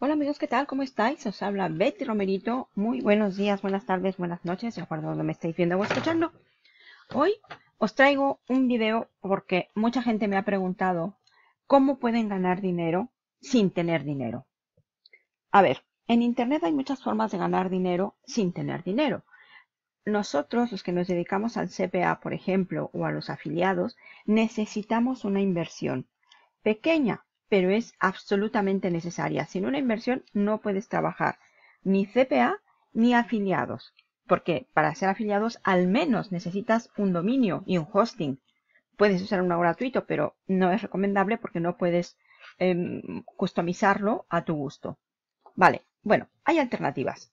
Hola amigos, ¿qué tal? ¿Cómo estáis? Os habla Betty Romerito. Muy buenos días, buenas tardes, buenas noches, de acuerdo a me estáis viendo o escuchando. Hoy os traigo un video porque mucha gente me ha preguntado cómo pueden ganar dinero sin tener dinero. A ver, en Internet hay muchas formas de ganar dinero sin tener dinero. Nosotros, los que nos dedicamos al CPA, por ejemplo, o a los afiliados, necesitamos una inversión pequeña, pero es absolutamente necesaria. Sin una inversión no puedes trabajar ni CPA ni afiliados, porque para ser afiliados al menos necesitas un dominio y un hosting. Puedes usar uno gratuito, pero no es recomendable porque no puedes em, customizarlo a tu gusto. Vale, bueno, hay alternativas.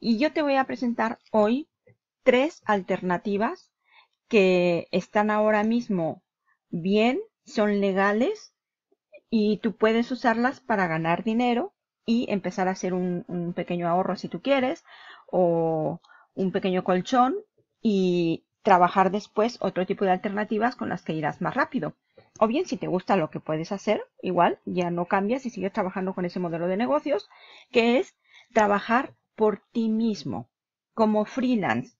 Y yo te voy a presentar hoy tres alternativas que están ahora mismo bien, son legales y tú puedes usarlas para ganar dinero y empezar a hacer un, un pequeño ahorro si tú quieres o un pequeño colchón y trabajar después otro tipo de alternativas con las que irás más rápido. O bien, si te gusta lo que puedes hacer, igual ya no cambias y sigues trabajando con ese modelo de negocios, que es trabajar por ti mismo, como freelance,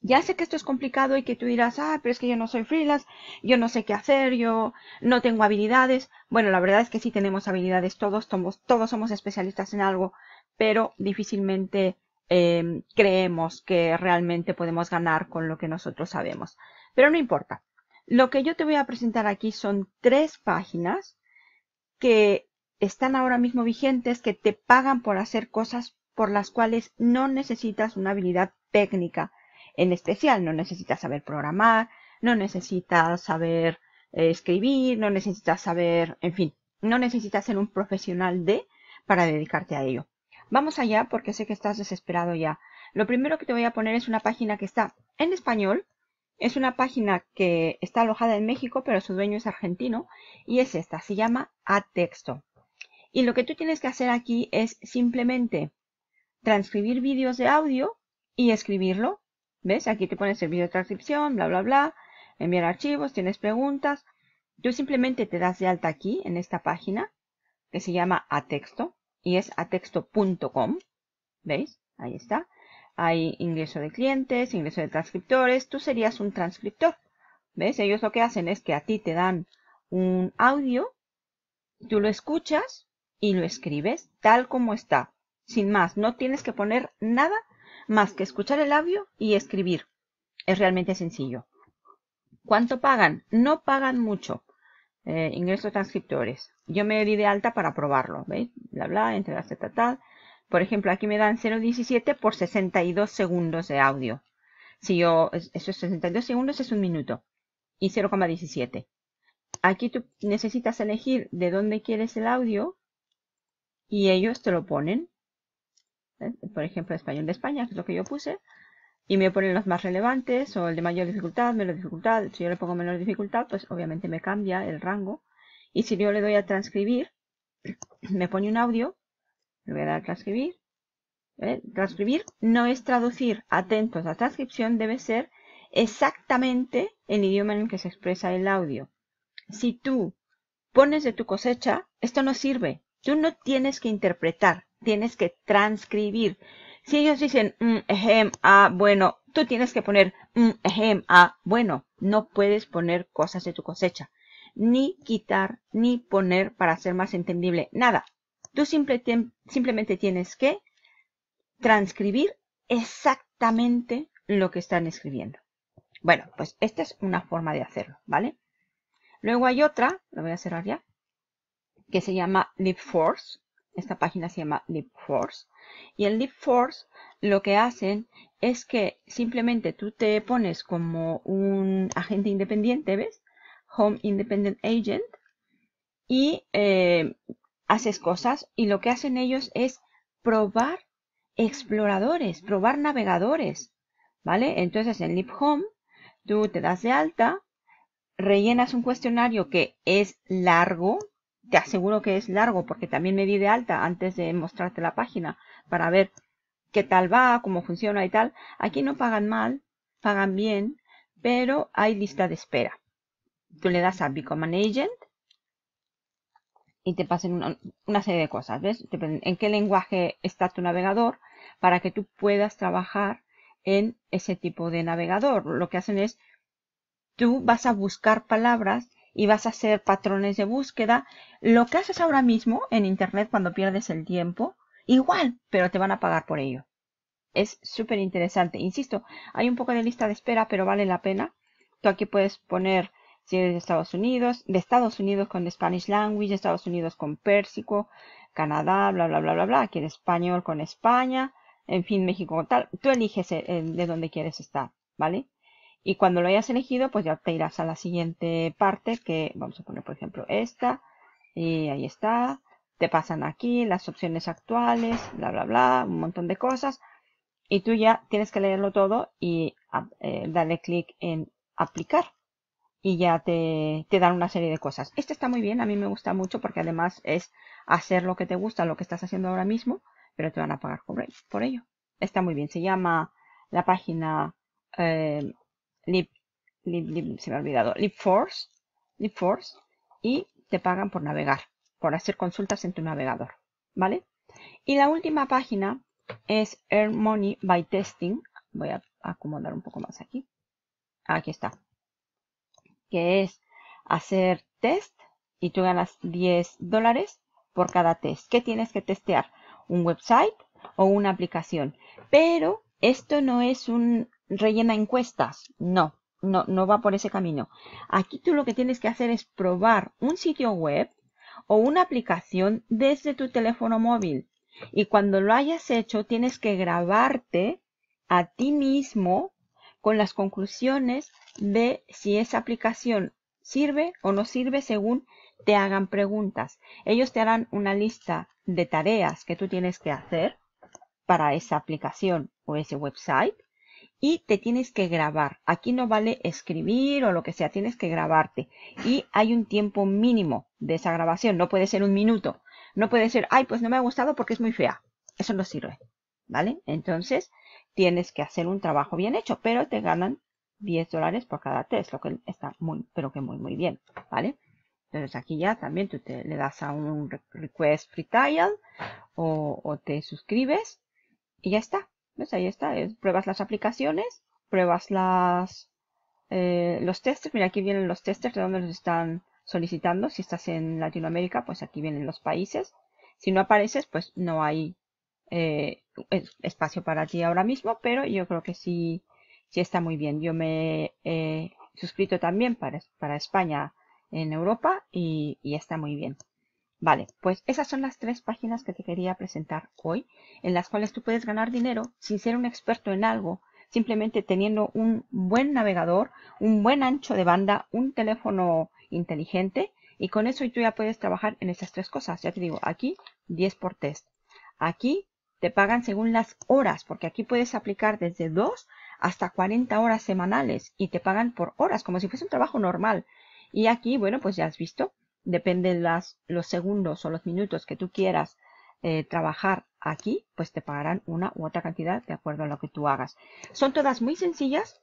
ya sé que esto es complicado y que tú dirás, ah, pero es que yo no soy freelance, yo no sé qué hacer, yo no tengo habilidades. Bueno, la verdad es que sí tenemos habilidades todos, todos somos especialistas en algo, pero difícilmente em, creemos que realmente podemos ganar con lo que nosotros sabemos. Pero no importa. Lo que yo te voy a presentar aquí son tres páginas que están ahora mismo vigentes, que te pagan por hacer cosas por las cuales no necesitas una habilidad técnica en especial. No necesitas saber programar, no necesitas saber eh, escribir, no necesitas saber, en fin, no necesitas ser un profesional de para dedicarte a ello. Vamos allá porque sé que estás desesperado ya. Lo primero que te voy a poner es una página que está en español. Es una página que está alojada en México, pero su dueño es argentino. Y es esta, se llama A-Texto. Y lo que tú tienes que hacer aquí es simplemente transcribir vídeos de audio y escribirlo ¿Ves? Aquí te pone servicio de transcripción, bla, bla, bla. Enviar archivos, tienes preguntas. Tú simplemente te das de alta aquí, en esta página, que se llama Atexto, y es atexto.com. ¿Veis? Ahí está. Hay ingreso de clientes, ingreso de transcriptores. Tú serías un transcriptor. ¿Ves? Ellos lo que hacen es que a ti te dan un audio, tú lo escuchas y lo escribes tal como está. Sin más, no tienes que poner nada más que escuchar el audio y escribir. Es realmente sencillo. ¿Cuánto pagan? No pagan mucho. Eh, ingresos transcriptores. Yo me di de alta para probarlo. ¿Veis? Bla, bla, entre tal, tal. Por ejemplo, aquí me dan 0.17 por 62 segundos de audio. Si yo, eso es 62 segundos, es un minuto. Y 0,17. Aquí tú necesitas elegir de dónde quieres el audio y ellos te lo ponen. Eh, por ejemplo, español de España, que es lo que yo puse, y me ponen los más relevantes, o el de mayor dificultad, menor dificultad. Si yo le pongo menor dificultad, pues obviamente me cambia el rango. Y si yo le doy a transcribir, me pone un audio, le voy a dar a transcribir. ¿eh? Transcribir no es traducir, atentos, la transcripción debe ser exactamente el idioma en el que se expresa el audio. Si tú pones de tu cosecha, esto no sirve. Tú no tienes que interpretar, tienes que transcribir. Si ellos dicen, mm, ejem, ah, bueno, tú tienes que poner, mm, ejem, ah, bueno. No puedes poner cosas de tu cosecha. Ni quitar, ni poner para ser más entendible. Nada. Tú simplemente tienes que transcribir exactamente lo que están escribiendo. Bueno, pues esta es una forma de hacerlo, ¿vale? Luego hay otra, lo voy a cerrar ya, que se llama force esta página se llama LeapForce. Y en LeapForce lo que hacen es que simplemente tú te pones como un agente independiente, ¿ves? Home Independent Agent. Y eh, haces cosas y lo que hacen ellos es probar exploradores, probar navegadores, ¿vale? Entonces en LeapHome tú te das de alta, rellenas un cuestionario que es largo, te aseguro que es largo porque también me di de alta antes de mostrarte la página para ver qué tal va, cómo funciona y tal. Aquí no pagan mal, pagan bien, pero hay lista de espera. Tú le das a Become an Agent y te pasan una, una serie de cosas, ¿ves? En qué lenguaje está tu navegador para que tú puedas trabajar en ese tipo de navegador. Lo que hacen es, tú vas a buscar palabras y vas a hacer patrones de búsqueda. Lo que haces ahora mismo en Internet cuando pierdes el tiempo, igual, pero te van a pagar por ello. Es súper interesante. Insisto, hay un poco de lista de espera, pero vale la pena. Tú aquí puedes poner si eres de Estados Unidos, de Estados Unidos con Spanish Language, de Estados Unidos con Pérsico, Canadá, bla, bla, bla, bla, bla, aquí en español con España, en fin, México con tal. Tú eliges de dónde quieres estar, ¿vale? Y cuando lo hayas elegido, pues ya te irás a la siguiente parte, que vamos a poner, por ejemplo, esta. Y ahí está. Te pasan aquí las opciones actuales, bla, bla, bla, un montón de cosas. Y tú ya tienes que leerlo todo y ah, eh, darle clic en aplicar. Y ya te, te dan una serie de cosas. Este está muy bien, a mí me gusta mucho porque además es hacer lo que te gusta, lo que estás haciendo ahora mismo, pero te van a pagar por ello. Está muy bien, se llama la página eh, se me ha olvidado, LeapForce, LeapForce, y te pagan por navegar, por hacer consultas en tu navegador, ¿vale? Y la última página es Earn Money by Testing. Voy a acomodar un poco más aquí. Aquí está. Que es hacer test y tú ganas 10 dólares por cada test. ¿Qué tienes que testear? Un website o una aplicación. Pero esto no es un rellena encuestas. No, no, no va por ese camino. Aquí tú lo que tienes que hacer es probar un sitio web o una aplicación desde tu teléfono móvil. Y cuando lo hayas hecho, tienes que grabarte a ti mismo con las conclusiones de si esa aplicación sirve o no sirve según te hagan preguntas. Ellos te harán una lista de tareas que tú tienes que hacer para esa aplicación o ese website y te tienes que grabar. Aquí no vale escribir o lo que sea, tienes que grabarte. Y hay un tiempo mínimo de esa grabación, no puede ser un minuto. No puede ser, ay, pues no me ha gustado porque es muy fea. Eso no sirve, ¿vale? Entonces, tienes que hacer un trabajo bien hecho, pero te ganan 10 dólares por cada test, lo que está muy, pero que muy, muy bien, ¿vale? Entonces aquí ya también tú te, le das a un request free trial o te suscribes y ya está. Ahí está. Es, pruebas las aplicaciones, pruebas las, eh, los testers. Mira, aquí vienen los testers de donde los están solicitando. Si estás en Latinoamérica, pues aquí vienen los países. Si no apareces, pues no hay eh, espacio para ti ahora mismo, pero yo creo que sí, está muy bien. Yo me he suscrito también para, para España en Europa y está muy bien. Vale, pues esas son las tres páginas que te quería presentar hoy, en las cuales tú puedes ganar dinero sin ser un experto en algo, simplemente teniendo un buen navegador, un buen ancho de banda, un teléfono inteligente y con eso tú ya puedes trabajar en esas tres cosas. Ya te digo, aquí 10 por test. Aquí te pagan según las horas, porque aquí puedes aplicar desde 2 hasta 40 horas semanales y te pagan por horas, como si fuese un trabajo normal. Y aquí, bueno, pues ya has visto, depende las, los segundos o los minutos que tú quieras eh, trabajar aquí, pues te pagarán una u otra cantidad de acuerdo a lo que tú hagas. Son todas muy sencillas,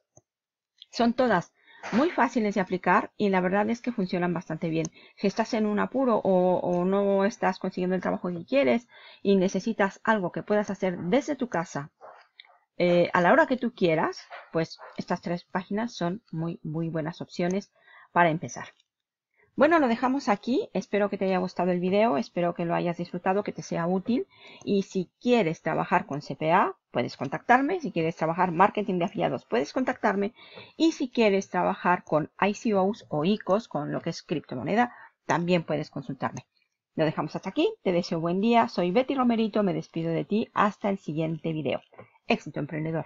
son todas muy fáciles de aplicar y la verdad es que funcionan bastante bien. Si estás en un apuro o, no estás consiguiendo el trabajo que quieres y necesitas algo que puedas hacer desde tu casa eh, a la hora que tú quieras, pues estas tres páginas son muy, muy buenas opciones para empezar. Bueno, lo dejamos aquí. Espero que te haya gustado el video, espero que lo hayas disfrutado, que te sea útil. Y si quieres trabajar con CPA, puedes contactarme. Si quieres trabajar marketing de afiliados, puedes contactarme. Y si quieres trabajar con ICOs o ICOs, con lo que es criptomoneda, también puedes consultarme. Lo dejamos hasta aquí. Te deseo buen día. Soy Betty Romerito. Me despido de ti hasta el siguiente video. Éxito emprendedor.